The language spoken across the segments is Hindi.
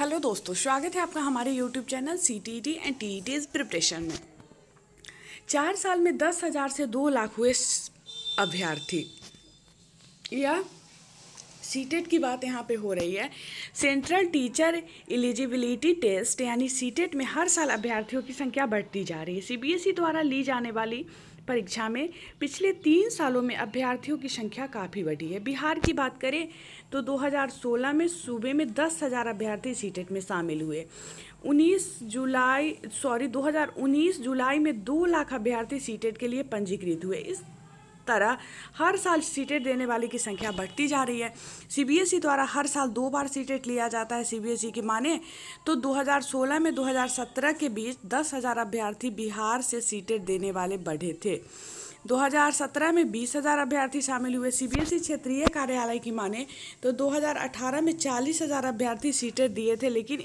हेलो दोस्तों स्वागत है आपका हमारे YouTube channel C T T and T T preparation में चार साल में दस हज़ार से दो लाख हुए अभ्यर्थी या सीटेट की बात यहाँ पे हो रही है सेंट्रल टीचर एलिजिबिलिटी टेस्ट यानी सीटेट में हर साल अभ्यर्थियों की संख्या बढ़ती जा रही है सीबीएसई e द्वारा ली जाने वाली परीक्षा में पिछले तीन सालों में अभ्यर्थियों की संख्या काफ़ी बढ़ी है बिहार की बात करें तो 2016 में सूबे में दस हज़ार अभ्यर्थी सीटेट में शामिल हुए 19 जुलाई सॉरी 2019 जुलाई में दो लाख अभ्यर्थी सीटेट के लिए पंजीकृत हुए इस तरह हर साल सीटेट देने वाले की संख्या बढ़ती जा रही है सीबीएसई e द्वारा हर साल दो बार सीटेट लिया जाता है सीबीएसई e की माने तो 2016 में 2017 के बीच दस हज़ार अभ्यर्थी बिहार से सीटेट देने वाले बढ़े थे 2017 में 20,000 अभ्यर्थी शामिल हुए सीबीएसई e क्षेत्रीय कार्यालय की माने तो 2018 में 40,000 अभ्यर्थी सीटें दिए थे लेकिन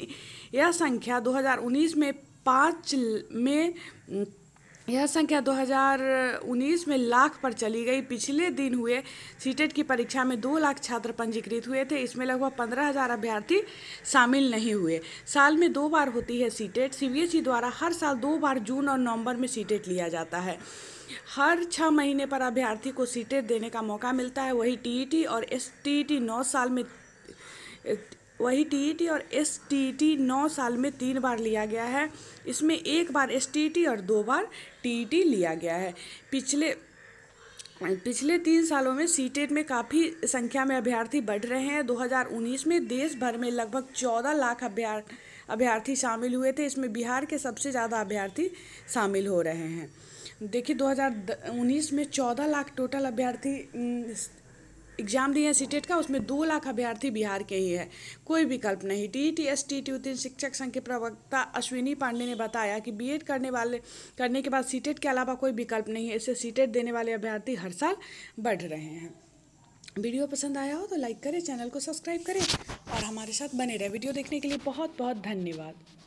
यह संख्या 2019 में पाँच में यह संख्या 2019 में लाख पर चली गई पिछले दिन हुए सीटेट e की परीक्षा में दो लाख छात्र पंजीकृत हुए थे इसमें लगभग पंद्रह हजार अभ्यर्थी शामिल नहीं हुए साल में दो बार होती है सीटेट सीबीएसई e e द्वारा हर साल दो बार जून और नवंबर में सीटेट लिया जाता है हर छः महीने पर अभ्यर्थी को सीटेट देने का मौका मिलता है वही टी और एस टी नौ साल में वही टीईटी और एसटीईटी नौ साल में तीन बार लिया गया है इसमें एक बार एसटीईटी और दो बार टीईटी लिया गया है पिछले पिछले तीन सालों में सी में काफ़ी संख्या में अभ्यर्थी बढ़ रहे हैं 2019 में देश भर में लगभग 14 लाख अभ्यर्थी अभ्यर्थी शामिल हुए थे इसमें बिहार के सबसे ज़्यादा अभ्यर्थी शामिल हो रहे हैं देखिए 2019 में 14 लाख टोटल अभ्यर्थी एग्जाम दिए हैं सीटेट का उसमें दो लाख अभ्यर्थी बिहार के ही है कोई विकल्प नहीं T T S T T उत्तीर्ण शिक्षक संघ के प्रवक्ता अश्विनी पांडे ने बताया कि बीएड करने वाले करने के बाद सीटेट के अलावा कोई विकल्प नहीं है इससे सीटेट देने वाले अभ्यर्थी हर साल बढ़ रहे हैं वीडियो पसंद आया हो तो लाइक करें चैनल को सब्सक्राइब करें और हमारे साथ बने रहे वीडियो देखने के लिए बहुत बहुत धन्यवाद